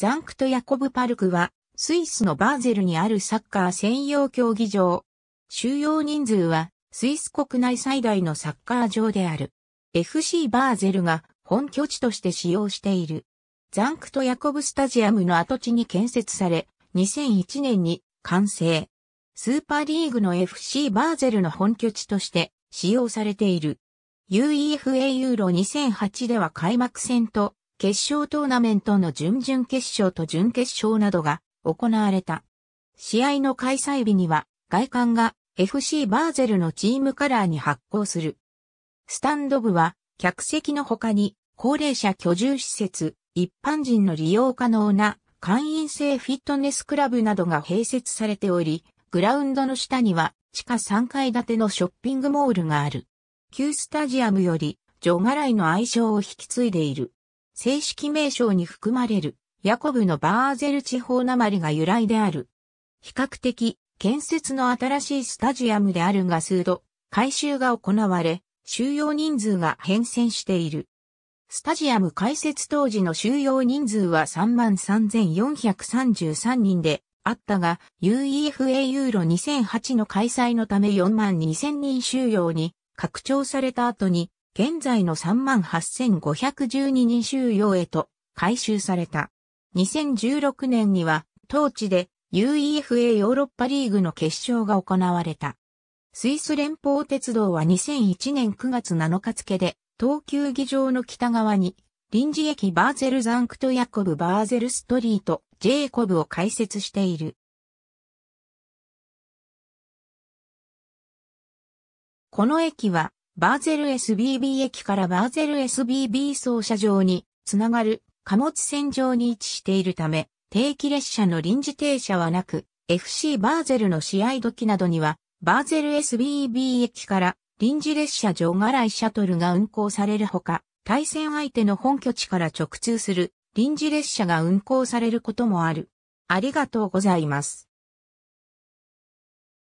ザンクト・ヤコブ・パルクは、スイスのバーゼルにあるサッカー専用競技場。収容人数は、スイス国内最大のサッカー場である。FC バーゼルが本拠地として使用している。ザンクト・ヤコブ・スタジアムの跡地に建設され、2001年に完成。スーパーリーグの FC バーゼルの本拠地として使用されている。UEFA ユーロ2008では開幕戦と決勝トーナメントの準々決勝と準決勝などが行われた。試合の開催日には外観が FC バーゼルのチームカラーに発行する。スタンド部は客席の他に高齢者居住施設、一般人の利用可能な会員制フィットネスクラブなどが併設されており、グラウンドの下には地下3階建てのショッピングモールがある。旧スタジアムより、ジョガライの愛称を引き継いでいる。正式名称に含まれるヤコブのバーゼル地方なまりが由来である。比較的建設の新しいスタジアムであるが数度改修が行われ収容人数が変遷している。スタジアム開設当時の収容人数は33,433人であったが UEFA ユーロ2008の開催のため42,000人収容に拡張された後に現在の38,512人収容へと改修された。2016年には、当地で UEFA ヨーロッパリーグの決勝が行われた。スイス連邦鉄道は2001年9月7日付で、東急議場の北側に、臨時駅バーゼルザンクトヤコブバーゼルストリート、ジェイコブを開設している。この駅は、バーゼル SBB 駅からバーゼル SBB 操車場につながる貨物線上に位置しているため、定期列車の臨時停車はなく、FC バーゼルの試合時などには、バーゼル SBB 駅から臨時列車場外いシャトルが運行されるほか、対戦相手の本拠地から直通する臨時列車が運行されることもある。ありがとうございます。